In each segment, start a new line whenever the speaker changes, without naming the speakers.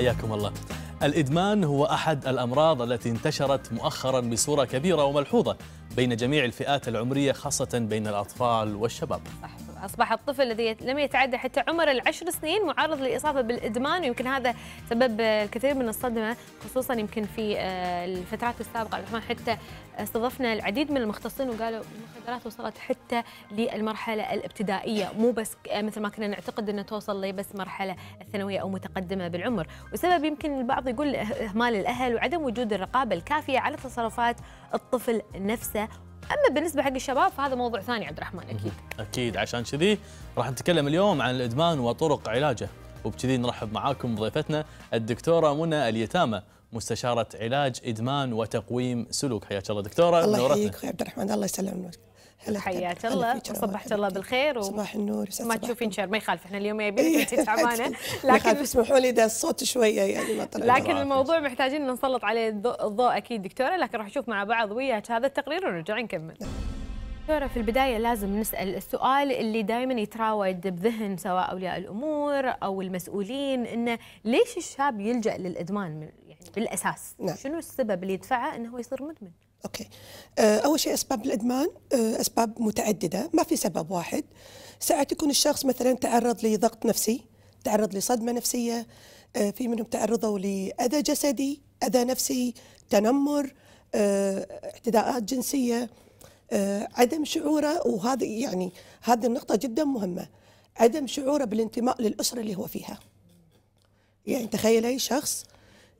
حياكم الله الإدمان هو أحد الأمراض التي انتشرت مؤخرا بصورة كبيرة وملحوظة بين جميع الفئات العمرية خاصة بين الأطفال والشباب
أصبح الطفل الذي لم يتعدى حتى عمر العشر سنين معرض للإصابة بالإدمان ويمكن هذا سبب الكثير من الصدمة خصوصا يمكن في آه، الفترات السابقة عبد الرحمن حتى استضفنا العديد من المختصين وقالوا المخدرات وصلت حتى للمرحلة الابتدائية مو بس آه، مثل ما كنا نعتقد أنها توصل لي بس مرحلة الثانوية أو متقدمة بالعمر وسبب يمكن البعض يقول إه-، إهمال الأهل وعدم وجود الرقابة الكافية على تصرفات الطفل نفسه اما بالنسبه حق الشباب فهذا موضوع ثاني عبد الرحمن اكيد
اكيد عشان كذي راح نتكلم اليوم عن الادمان وطرق علاجه وبكذي نرحب معاكم بضيفتنا الدكتوره منى اليتامى مستشاره علاج ادمان وتقويم سلوك حياك الله دكتوره الله يحييك
عبد الرحمن الله يسلمك
حياك الله وصبحت الله بالخير صباح النور ما تشوفين شر ما يخالف احنا اليوم يبي انت تعبانه لكن
اسمحوا لي ده الصوت شويه يعني ما طلع لكن
الموضوع محتاجين نسلط عليه الضوء اكيد دكتوره لكن راح نشوف مع بعض وياك هذا التقرير ونرجع نكمل نعم. دكتورة في البداية لازم نسأل السؤال اللي دائما يتراود بذهن سواء أولياء الأمور أو المسؤولين إنه ليش الشاب يلجأ للإدمان يعني بالأساس؟ نعم. شنو السبب اللي يدفعه إنه هو يصير مدمن؟ اوكي
آه، اول شيء اسباب الادمان آه، اسباب متعدده ما في سبب واحد ساعات يكون الشخص مثلا تعرض لضغط نفسي تعرض لصدمه نفسيه آه، في منهم تعرضوا لاذى جسدي اذى نفسي تنمر اعتداءات جنسيه عدم شعوره وهذا يعني هذه النقطه جدا مهمه عدم شعوره بالانتماء للاسره اللي هو فيها يعني تخيل اي شخص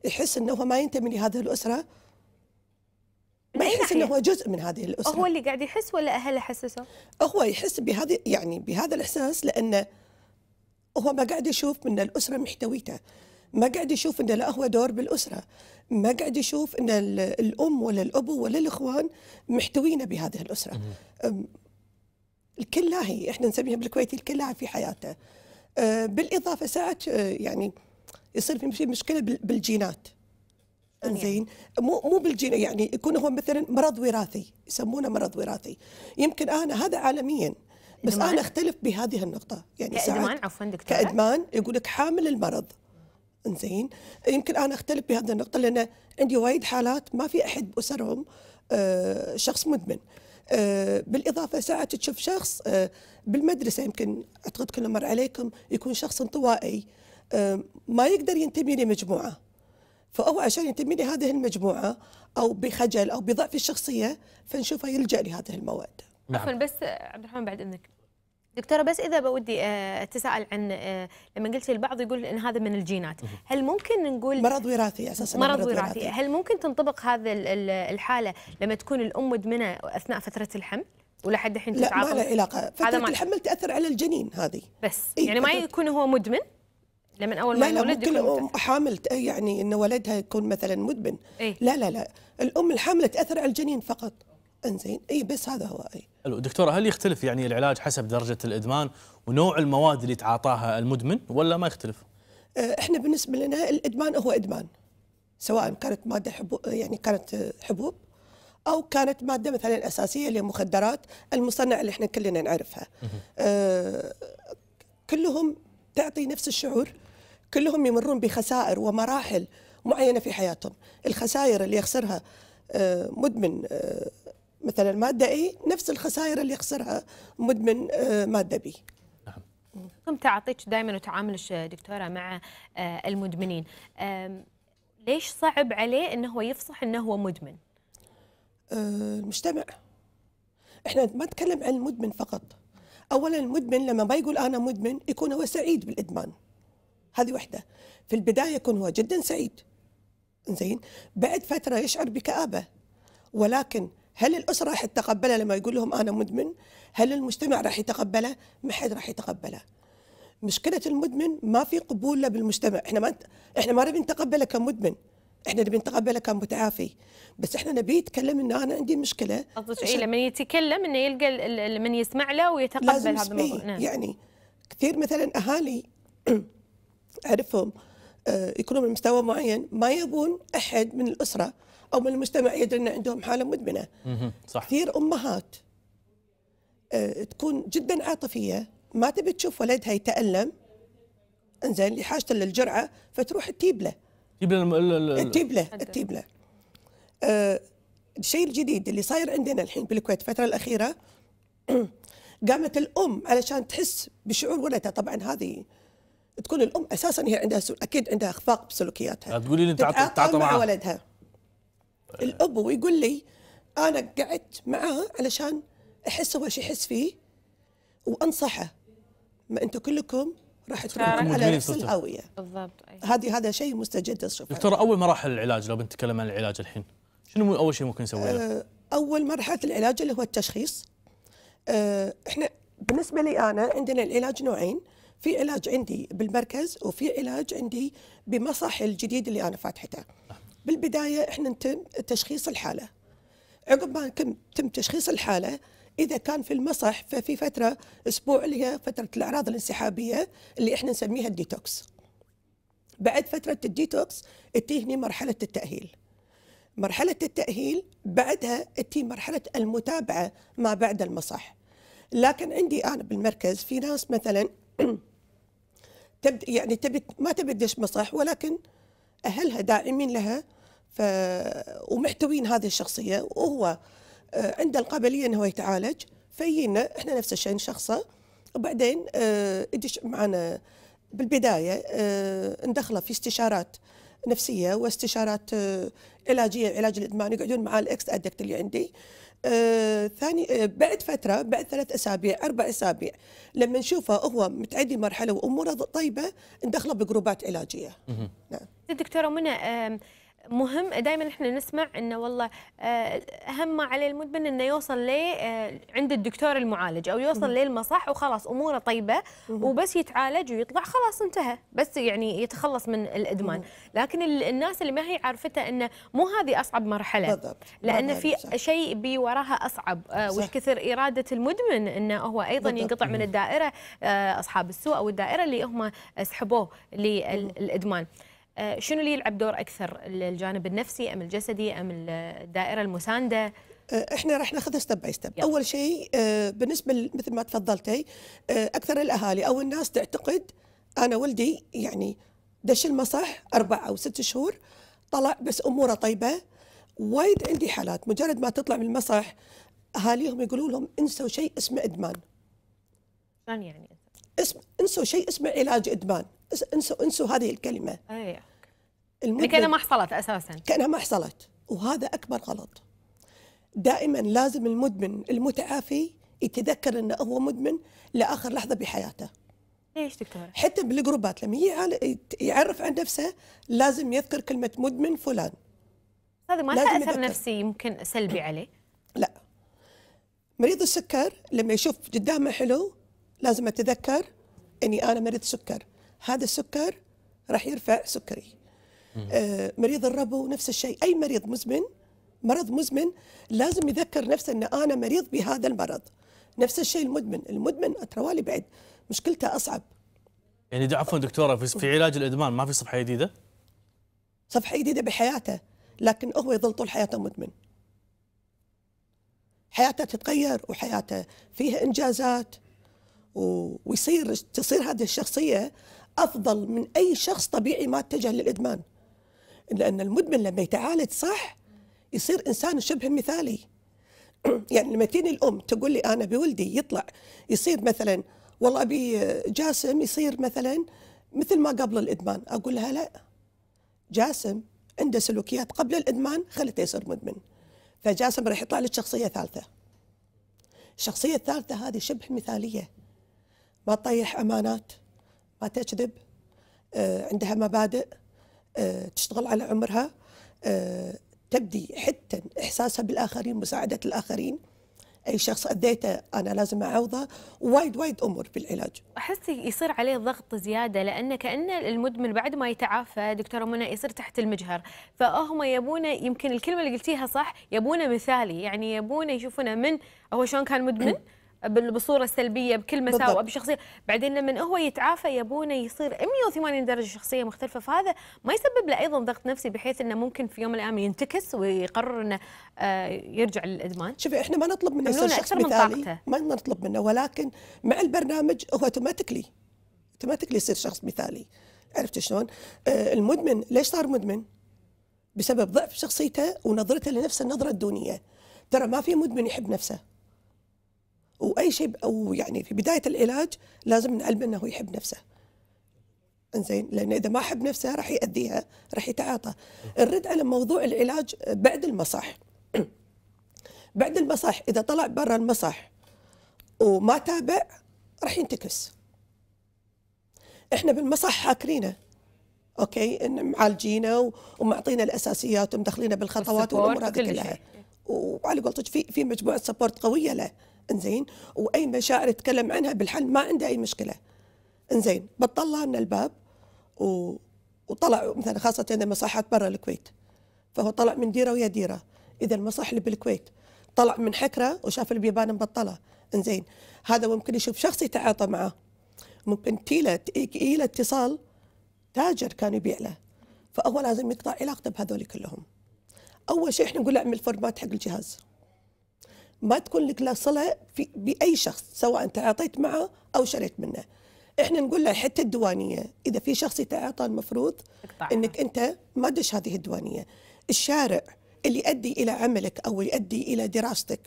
يحس انه ما ينتمي لهذه الاسره ما إيه يحس انه هو جزء من هذه الاسره
هو اللي قاعد يحس ولا اهله
حسسه؟ هو يحس بهذه يعني بهذا الاحساس لانه هو ما قاعد يشوف ان الاسره محتويته ما قاعد يشوف انه لا هو دور بالاسره ما قاعد يشوف ان الام ولا الاب ولا الاخوان محتوينا بهذه الاسره لاهي احنا نسميها بالكويتي لاهي في حياته أه، بالاضافه ساعات أه، يعني يصير في مشكله بالجينات انزين مو مو بالجين يعني يكون هو مثلا مرض وراثي يسمونه مرض وراثي يمكن انا هذا عالميا بس انا اختلف بهذه النقطه يعني كادمان عفوا دكتور كادمان يقول لك حامل المرض انزين يمكن انا اختلف بهذه النقطه لان عندي وايد حالات ما في احد باسرهم آه، شخص مدمن آه، بالاضافه ساعات تشوف شخص آه، بالمدرسه يمكن اعتقد كل مر عليكم يكون شخص انطوائي ما يقدر ينتمي لمجموعه فهو عشان ينتمي لهذه هذه المجموعه او بخجل او بضعف الشخصيه فنشوفه يلجا لهذه المواد. نعم.
عفوا بس عبد الرحمن بعد اذنك. دكتوره بس اذا بودي آه، اتساءل عن آه، لما قلت البعض يقول ان هذا من الجينات، هل ممكن نقول مرض وراثي اساسا مرض, مرض وراثي. وراثي، هل ممكن تنطبق هذا الحاله لما تكون الام مدمنه اثناء فتره الحمل؟ ولحد الحين تتعاطى لا ما له علاقه فتره الحمل
تاثر على الجنين هذه بس إيه؟ يعني ما
يكون هو مدمن من اول ما لا الولد لا ممكن
حامل يعني ان ولدها يكون مثلا مدمن إيه؟ لا لا لا الام الحامله تاثر على الجنين فقط انزين اي بس هذا هو اي
حلو
دكتوره هل يختلف يعني العلاج حسب درجه الادمان ونوع المواد اللي تعاطاها المدمن ولا ما يختلف؟
آه، احنا بالنسبه لنا الادمان هو ادمان سواء كانت ماده حبوب يعني كانت حبوب او كانت ماده مثلا اساسيه لمخدرات المصنعه اللي احنا كلنا نعرفها آه كلهم تعطي نفس الشعور كلهم يمرون بخسائر ومراحل معينه في حياتهم الخسائر اللي يخسرها آه، مدمن آه، مثلا ماده اي نفس الخسائر اللي يخسرها مدمن آه، ماده بي
نعم تعاطيك دائما وتعاملك دكتوره مع المدمنين ليش صعب عليه انه هو
يفصح انه هو مدمن المجتمع احنا ما نتكلم عن المدمن فقط اولا المدمن لما ما يقول انا مدمن يكون هو سعيد بالادمان هذه وحده في البدايه يكون هو جدا سعيد زين بعد فتره يشعر بكابه ولكن هل الاسره راح تتقبله لما يقول لهم انا مدمن؟ هل المجتمع راح يتقبله؟ ما حد راح يتقبله. مشكله المدمن ما في قبول له بالمجتمع، احنا ما احنا ما نبي نتقبله كمدمن. احنا نبي نتقبله كمتعافي، بس احنا نبي يتكلم ان انا عندي مشكله.
قصدك اي لما يتكلم انه يلقى من يسمع له ويتقبل هذا إيه، الموضوع. نعم. يعني
كثير مثلا اهالي اعرفهم آه، يكونوا من مستوى معين ما يبون احد من الاسره او من المجتمع يدري ان عندهم حاله مدمنه صح كثير امهات آه، تكون جدا عاطفيه ما تبي تشوف ولدها يتالم انزين اللي حاجته للجرعه فتروح تجيب له
تجيب له تجيب له تجيب
له آه، الشيء الجديد اللي صاير عندنا الحين بالكويت الفتره الاخيره قامت الام علشان تحس بشعور ولدها طبعا هذه تكون الام اساسا هي عندها سوء اكيد عندها اخفاق بسلوكياتها
تقولي لي انت تعاطى مع ولدها
أه. الاب ويقول لي انا قعدت معاه علشان احس هو ايش يحس فيه وانصحه ما انتم كلكم راح تروحون على نفس الهاويه بالضبط هذه هذا شيء مستجد شوف دكتور
اول مراحل العلاج لو بنتكلم عن العلاج الحين شنو اول شيء ممكن نسويه؟ أه
اول مرحله العلاج اللي هو التشخيص أه احنا بالنسبه لي انا عندنا العلاج نوعين في علاج عندي بالمركز وفي علاج عندي بمصح الجديد اللي انا فاتحته بالبدايه احنا نتم تشخيص الحاله عقب ما تم تشخيص الحاله اذا كان في المصح ففي فتره اسبوع اللي هي فتره الاعراض الانسحابيه اللي احنا نسميها الديتوكس بعد فتره الديتوكس تجيني مرحله التاهيل مرحله التاهيل بعدها تجي مرحله المتابعه ما بعد المصح لكن عندي انا بالمركز في ناس مثلا تبد يعني تبي ما تبي تدش مصح ولكن اهلها داعمين لها ف ومحتوين هذه الشخصيه وهو آه، عنده القابليه انه يتعالج فيينا احنا نفس الشيء نشخصه وبعدين ادش آه، معنا بالبدايه آه، ندخله في استشارات نفسيه واستشارات علاجيه علاج الادمان يقعدون مع الاكس ادكت اللي عندي آه، ثاني آه بعد فتره بعد ثلاث اسابيع اربع اسابيع لما نشوفه هو متعدي مرحله واموره طيبه ندخله بجروبات علاجيه. نعم.
دكتوره منى مهم دائما احنا نسمع انه والله اهم ما عليه المدمن انه يوصل لي آه، عند الدكتور المعالج او يوصل للمصح وخلاص اموره طيبه وبس يتعالج ويطلع خلاص انتهى بس يعني يتخلص من الادمان لكن الناس اللي ما هي عارفته انه مو هذه اصعب مرحله بالضبط لان في شيء بي وراها اصعب آه، وش كثر اراده المدمن انه هو ايضا ينقطع من الدائره آه، اصحاب السوء او الدائره اللي هم سحبوه للادمان آه، شنو اللي يلعب دور اكثر الجانب النفسي ام الجسدي ام الدائره المسانده
آه، احنا راح ناخذها ستيب باي ستيب اول شيء آه، بالنسبه مثل ما تفضلتي اكثر الاهالي او الناس تعتقد انا ولدي يعني دش المصح اربع او ست شهور طلع بس اموره طيبه وايد عندي حالات مجرد ما تطلع من المصح اهاليهم يقولوا لهم انسوا شيء اسمه ادمان شلون يعني اسم انسوا شيء اسمه علاج ادمان انسوا انسوا هذه الكلمه أيه. يعني كأنها ما
حصلت اساسا كانها ما
حصلت وهذا اكبر غلط دائما لازم المدمن المتعافي يتذكر انه هو مدمن لاخر لحظه بحياته ليش دكتوره حتى بالجروبات لما يعرف عن نفسه لازم يذكر كلمه مدمن فلان
هذا ما له اثر نفسي يمكن سلبي عليه لا
مريض السكر لما يشوف قدامه حلو لازم اتذكر اني انا مريض سكر هذا السكر راح يرفع سكري آه، مريض الربو نفس الشيء أي مريض مزمن مرض مزمن لازم يذكر نفسه أن أنا مريض بهذا المرض نفس الشيء المدمن المدمن أتروالي بعد مشكلته أصعب
يعني عفوا دكتورة في, في علاج الإدمان ما في صفحة جديدة؟
صفحة جديدة بحياته لكن هو يظل طول حياته مدمن حياته تتغير وحياته فيها إنجازات و... ويصير تصير هذه الشخصية أفضل من أي شخص طبيعي ما اتجه للإدمان لأن المدمن لما يتعالج صح يصير إنسان شبه مثالي يعني لما تجيني الأم تقول لي أنا بولدي يطلع يصير مثلا والله أبي جاسم يصير مثلا مثل ما قبل الإدمان أقول لها لا جاسم عنده سلوكيات قبل الإدمان خلته يصير مدمن فجاسم راح يطلع لك شخصية ثالثة الشخصية الثالثة هذه شبه مثالية ما تطيح أمانات ما تكذب آه، عندها مبادئ آه، تشتغل على عمرها آه، تبدي حتى احساسها بالاخرين مساعده الاخرين اي شخص اذيته انا لازم اعوضه وايد وايد امور في العلاج
احس يصير عليه ضغط زياده لان كان المدمن بعد ما يتعافى دكتوره منى يصير تحت المجهر فهم يبونه يمكن الكلمه اللي قلتيها صح يبونه مثالي يعني يبونه يشوفونه من هو شلون كان مدمن بالصوره السلبيه بكل مساوئ بشخصيه بعدين لما هو يتعافى يبونه يصير 180 درجه شخصيه مختلفه فهذا ما يسبب له ايضا ضغط نفسي بحيث انه ممكن في يوم من الايام ينتكس ويقرر انه آه، يرجع للادمان شوفي احنا ما نطلب منه شخص من مثالي طاقته. ما
نطلب منه ولكن مع البرنامج هو اوتوماتيكلي اوتوماتيكلي يصير شخص مثالي عرفت شلون آه، المدمن ليش صار مدمن بسبب ضعف شخصيته ونظرته لنفسه النظره الدونيه ترى ما في مدمن يحب نفسه واي شيء او يعني في بدايه العلاج لازم نعلمه انه يحب نفسه انزين لانه اذا ما حب نفسه راح ياذيها راح يتعاطى الرد على موضوع العلاج بعد المصح بعد المصح اذا طلع برا المصح وما تابع راح ينتكس احنا بالمصح حاكرينه اوكي إن معالجينه ومعطينا الاساسيات ومدخلينه بالخطوات والامور هذه كلها وعلى قولتك في في مجموعه سبورت قويه له انزين واي مشاعر يتكلم عنها بالحل ما عنده اي مشكله انزين بتطلع من الباب و... وطلع مثلا خاصه اذا صحت برا الكويت فهو طلع من ديره ويا ديره اذا المصح اللي بالكويت طلع من حكره وشاف البيبان مبطله انزين هذا ممكن يشوف شخص يتعاطى معه ممكن تيله تيله اتصال تاجر كان يبيع له فهو لازم يقطع علاقته بهذول كلهم اول شيء احنا نقول اعمل فورمات حق الجهاز ما تكون لك لا صله في باي شخص سواء تعاطيت معه او شريت منه احنا نقول له حتى الديوانيه اذا في شخص يتعاطى المفروض اقطعها. انك انت ما تدش هذه الديوانيه الشارع اللي يؤدي الى عملك او يؤدي الى دراستك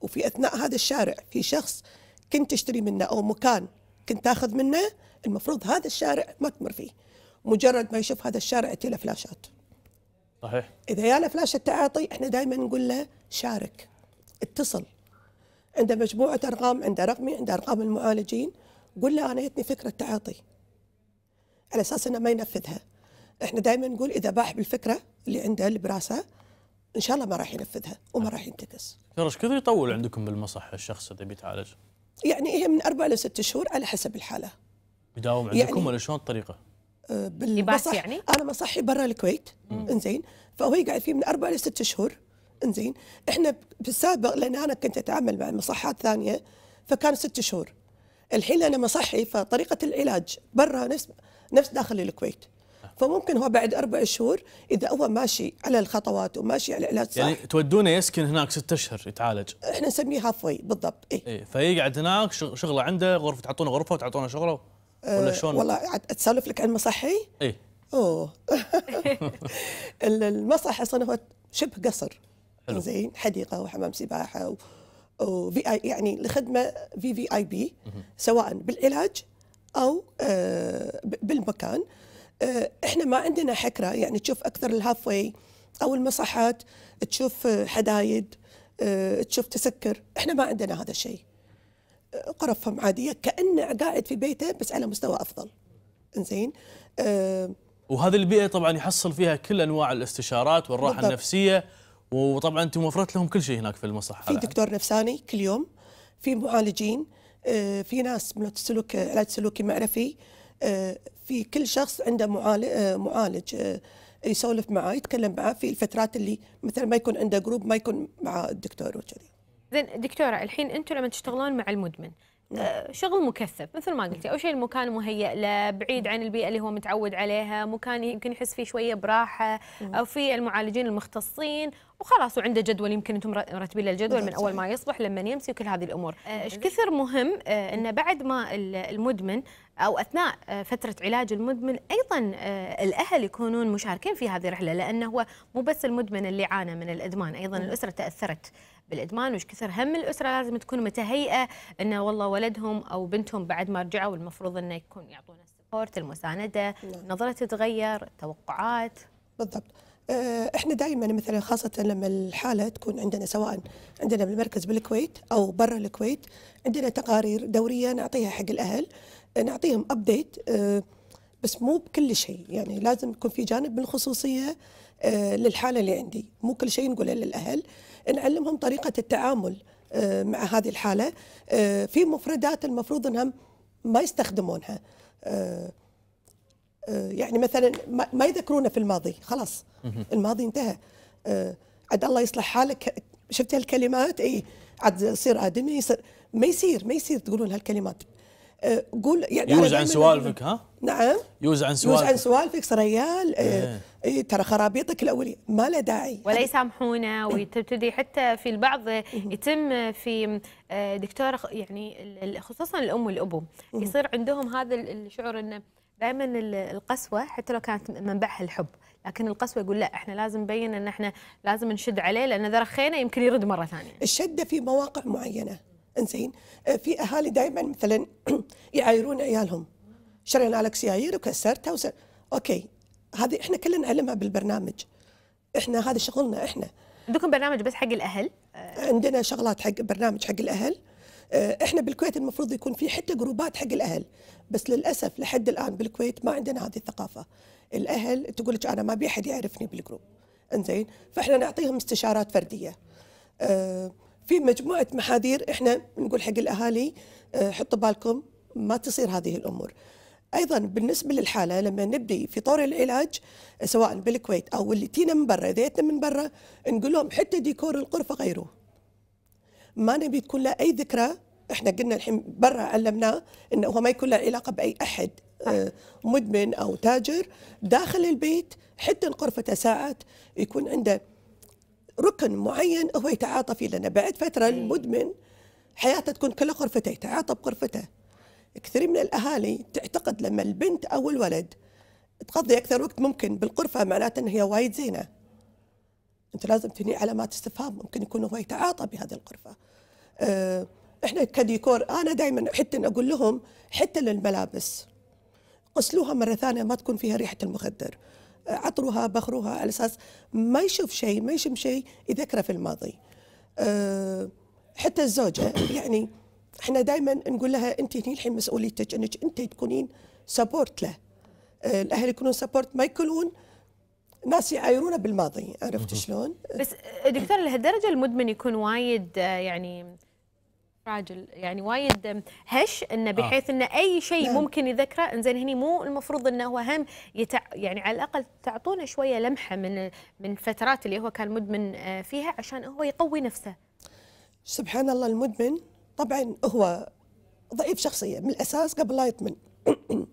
وفي اثناء هذا الشارع في شخص كنت تشتري منه او مكان كنت تاخذ منه المفروض هذا الشارع ما تمر فيه مجرد ما يشوف هذا الشارع له فلاشات صحيح اذا يا فلاشه تعاطي احنا دائما نقول له شارك اتصل عنده مجموعة أرقام عنده رقمي عنده أرقام المعالجين قل له أنا جتني فكرة تعاطي على أساس أنه ما ينفذها إحنا دائما نقول إذا باح بالفكرة اللي عنده اللي براسه إن شاء الله ما راح ينفذها وما راح ينتكس
إيش كثر يطول عندكم بالمصح الشخص اللي
بيتعالج يعني هي من أربع إلى ست شهور على حسب الحالة
يداوم يعني عندكم يعني ولا شلون الطريقة؟
آه، بالمصح يعني؟ أنا مصحي برا الكويت إنزين فهو يقعد فيه من أربع إلى ست شهور انزين احنا بالسابق لان انا كنت اتعامل مع مصحات ثانيه فكان ست شهور الحين انا مصحي فطريقه العلاج برا نفس نفس داخل الكويت فممكن هو بعد اربع شهور اذا هو ماشي على الخطوات وماشي على العلاج صح يعني
تودونه يسكن هناك ست اشهر يتعالج
احنا نسميه هافوي بالضبط اي
إيه فيقعد هناك شغله عنده غرفه تعطونه غرفه وتعطونه شغله آه، ولا شلون؟ والله
والله اتسولف لك عن مصحي؟ اي اوه المصح اصلا هو شبه قصر حلو. زين حديقه وحمام سباحه و... وفي اي يعني الخدمه في في اي بي سواء بالعلاج او آه بالمكان آه احنا ما عندنا حكره يعني تشوف اكثر الهاف واي او المصحات تشوف آه، حدايد آه تشوف تسكر احنا ما عندنا هذا الشيء غرفهم آه، عاديه كانه قاعد في بيته بس على مستوى افضل انزين آه،
وهذه البيئه طبعا يحصل فيها كل انواع الاستشارات والراحه بالضبط. النفسيه وطبعا انت وفرت لهم كل شيء هناك في المصحه
في دكتور نفساني كل يوم في معالجين آه، في ناس من السلوك علاج سلوكي معرفي آه، في كل شخص عنده معالج آه، معالج يسولف معاه يتكلم معاه في الفترات اللي مثلا ما يكون عنده جروب ما يكون مع الدكتور وكذي
زين دكتوره الحين انتم لما تشتغلون مع المدمن آه، شغل مكثف مثل ما قلتي أول شيء المكان مهيأ له بعيد عن البيئة اللي هو متعود عليها مكان يمكن يحس فيه شوية براحة أو في المعالجين المختصين وخلاص وعنده جدول يمكن انتم مرتبين له الجدول من اول ما يصبح لما يمسي وكل هذه الامور آه، ايش كثر مهم آه، انه بعد ما المدمن او اثناء فتره علاج المدمن ايضا الاهل يكونون مشاركين في هذه الرحله لانه هو مو بس المدمن اللي عانى من الادمان ايضا الاسره تاثرت بالادمان وايش كثر هم الاسره لازم تكون متهيئه انه والله ولدهم او بنتهم بعد ما رجعوا المفروض انه يكون يعطونا السبورت المسانده نعم. نظره تتغير التوقعات
بالضبط آه، احنا دائما مثلا خاصه لما الحاله تكون عندنا سواء عندنا بالمركز بالكويت او برا الكويت عندنا تقارير دوريه نعطيها حق الاهل نعطيهم ابديت آه، بس مو بكل شيء يعني لازم يكون في جانب من الخصوصيه آه، للحاله اللي عندي مو كل شيء نقوله للاهل نعلمهم طريقه التعامل آه، مع هذه الحاله آه، في مفردات المفروض انهم ما يستخدمونها آه، يعني مثلا ما يذكرونه في الماضي خلاص الماضي انتهى عد الله يصلح حالك شفت هالكلمات اي عاد يصير ادمي يصير ما يصير ما يصير تقولون هالكلمات قول يعني يوز عن سوالفك ها؟ نعم يوز عن سوالفك يوز عن سوالفك سريال إيه. اي ترى خرابيطك الاوليه ما لها داعي ولا
يسامحونه إيه. وتبتدي حتى في البعض يتم في آه، دكتوره يعني خصوصا الام والابو يصير عندهم هذا الشعور انه دائما القسوه حتى لو كانت منبعها الحب لكن القسوه يقول لا احنا لازم نبين ان احنا لازم نشد عليه لان اذا رخينا يمكن يرد مره ثانيه
الشده في مواقع معينه انزين آه، في اهالي دائما مثلا يعايرون عيالهم شرينا لك سيايير وكسرتها وسر. اوكي هذه احنا كلنا نعلمها بالبرنامج احنا هذا شغلنا احنا عندكم برنامج بس حق الاهل عندنا شغلات حق برنامج حق الاهل آه، احنا بالكويت المفروض يكون في حتى جروبات حق الاهل بس للاسف لحد الان بالكويت ما عندنا هذه الثقافه الاهل تقول لك انا ما ابي احد يعرفني بالجروب انزين فاحنا نعطيهم استشارات فرديه آه، في مجموعه محاذير احنا نقول حق الاهالي آه، حطوا بالكم ما تصير هذه الامور ايضا بالنسبه للحاله لما نبدي في طور العلاج سواء بالكويت او اللي تينا من برا اذا من برا نقول لهم حتى ديكور الغرفه غيروه ما نبي تكون له اي ذكرى احنا قلنا الحين برا علمناه انه هو ما يكون له علاقه باي احد آه، مدمن او تاجر داخل البيت حتى الغرفه ساعات يكون عنده ركن معين هو يتعاطى فيه لانه بعد فتره المدمن حياته تكون كلها غرفته يتعاطى بغرفته كثير من الاهالي تعتقد لما البنت او الولد تقضي اكثر وقت ممكن بالقرفه معناته ان هي وايد زينه انت لازم تني علامات استفهام ممكن يكون هو يتعاطى بهذه القرفه أه احنا كديكور انا دائما حتى اقول لهم حتى للملابس غسلوها مره ثانيه ما تكون فيها ريحه المخدر عطرها بخروها على اساس ما يشوف شيء ما يشم شيء يذكره في الماضي أه حتى الزوجه يعني احنا دائما نقول لها انت هني الحين مسؤوليتك انك انت تكونين سبورت له آه، الاهل يكونون سبورت ما يكونون ناس يعايرونه بالماضي عرفت شلون؟
بس آه، دكتور لهالدرجه المدمن يكون وايد آه، يعني راجل يعني وايد هش انه بحيث انه اي شيء نعم. ممكن يذكره انزين هني مو المفروض انه هو هم يتع يعني على الاقل تعطونا شويه لمحه من من فترات اللي هو كان مدمن فيها عشان هو يقوي نفسه.
سبحان الله المدمن طبعا هو ضعيف شخصيا من الاساس قبل لا يطمن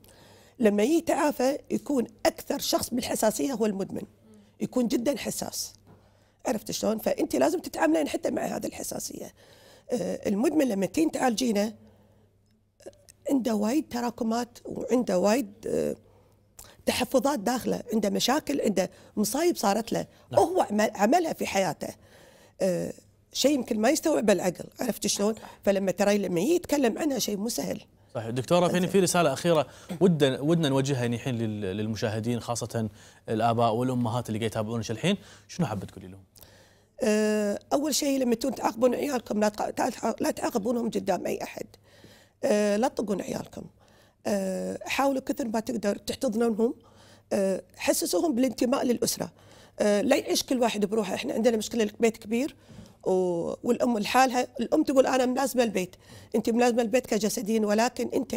لما يتعافى يكون اكثر شخص بالحساسيه هو المدمن يكون جدا حساس عرفت شلون فانت لازم تتعاملين حتى مع هذه الحساسيه آه، المدمن لما تين تعالجينه عنده وايد تراكمات وعنده وايد آه، تحفظات داخله عنده مشاكل عنده مصايب صارت له نعم. هو عملها في حياته آه، شيء يمكن ما يستوعبه العقل عرفت شلون فلما ترى لما يتكلم عنها شيء مو سهل
صحيح دكتوره فيني في رساله اخيره ودنا ودنا نوجهها يعني الحين للمشاهدين خاصه الاباء والامهات اللي قاعد يتابعونا الحين شنو حابه تقولي لهم؟
أه، اول شيء لما تعاقبون عيالكم لا لا تعاقبونهم قدام اي احد أه، لا تطقون عيالكم أه، حاولوا كثر ما تقدر تحتضنونهم حسسوهم بالانتماء للاسره لا يعيش كل واحد بروحه احنا عندنا مشكله البيت كبير والام لحالها الام تقول انا ملازمه البيت انت ملازمه البيت كجسديا ولكن انت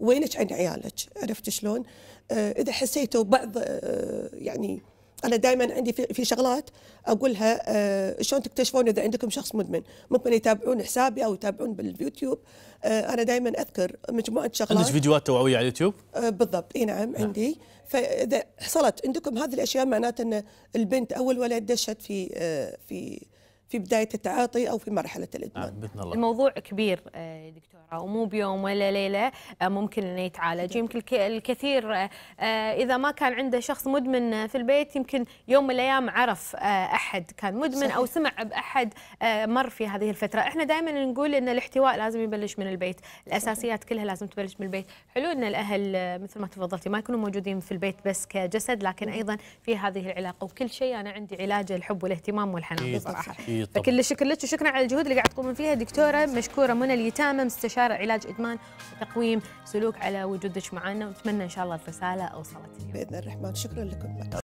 وينك عند عيالك عرفت شلون آه، اذا حسيتوا بعض آه، يعني انا دائما عندي في شغلات اقولها آه، شلون تكتشفون اذا عندكم شخص مدمن ممكن يتابعون حسابي او يتابعون باليوتيوب انا دائما اذكر مجموعه شغلات عندك فيديوهات
توعويه على اليوتيوب
بالضبط اي نعم, نعم عندي فاذا حصلت عندكم هذه الاشياء معناته ان البنت او الولد دشت في في في بدايه التعاطي او في مرحله الادمان. نعم، باذن الله. الموضوع كبير آه،
دكتوره ومو بيوم ولا ليله آه، ممكن انه يتعالج، يمكن الكثير آه، اذا ما كان عنده شخص مدمن في البيت يمكن يوم من الايام عرف احد كان مدمن صحيح. او سمع باحد مر في هذه الفتره، احنا دائما نقول ان الاحتواء لازم يبلش من البيت، الاساسيات كلها لازم تبلش من البيت، حلو ان الاهل مثل ما تفضلتي ما يكونوا موجودين في البيت بس كجسد لكن نعم. ايضا في هذه العلاقه وكل شيء انا عندي علاجه الحب والاهتمام والحنان إيه، بصراحه. اكيد طبعا. فكل شكر لك وشكرا على الجهود اللي قاعد تقومون فيها دكتوره مشكوره منى اليتامى مستشاره علاج ادمان وتقويم سلوك على وجودك معنا ونتمنى ان شاء الله الرساله اوصلت اليوم. باذن الرحمن شكرا لكم